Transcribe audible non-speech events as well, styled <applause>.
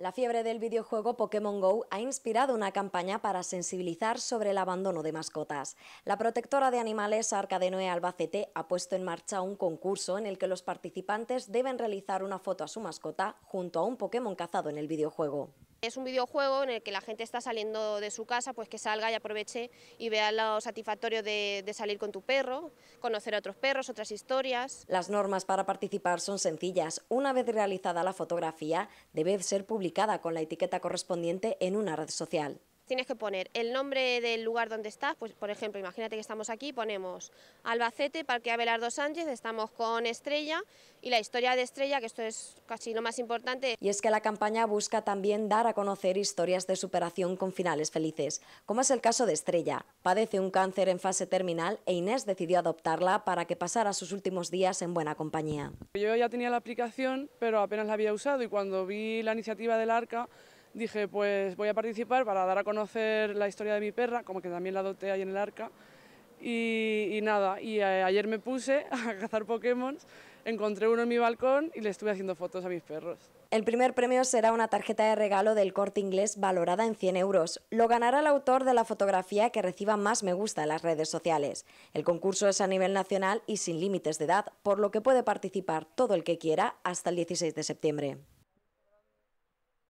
La fiebre del videojuego Pokémon GO ha inspirado una campaña para sensibilizar sobre el abandono de mascotas. La protectora de animales Noé Albacete ha puesto en marcha un concurso en el que los participantes deben realizar una foto a su mascota junto a un Pokémon cazado en el videojuego. Es un videojuego en el que la gente está saliendo de su casa, pues que salga y aproveche y vea lo satisfactorio de, salir con tu perro, conocer a otros perros, otras historias. Las normas para participar son sencillas. Una vez realizada la fotografía, debe ser publicada con la etiqueta correspondiente en una red social tienes que poner el nombre del lugar donde estás, pues por ejemplo, imagínate que estamos aquí, ponemos Albacete, Parque Abelardo Sánchez, estamos con Estrella y la historia de Estrella, que esto es casi lo más importante. Y es que la campaña busca también dar a conocer historias de superación con finales felices, como es el caso de Estrella. Padece un cáncer en fase terminal e Inés decidió adoptarla para que pasara sus últimos días en buena compañía. Yo ya tenía la aplicación, pero apenas la había usado y cuando vi la iniciativa del ARCA, dije, pues voy a participar para dar a conocer la historia de mi perra, como que también la adopté ahí en el arca. Y, nada, y eh, ayer me puse <laughs> a cazar Pokémon, encontré uno en mi balcón y le estuve haciendo fotos a mis perros. El primer premio será una tarjeta de regalo del corte inglés valorada en 100 euros. Lo ganará el autor de la fotografía que reciba más me gusta en las redes sociales. El concurso es a nivel nacional y sin límites de edad, por lo que puede participar todo el que quiera hasta el 16 de septiembre.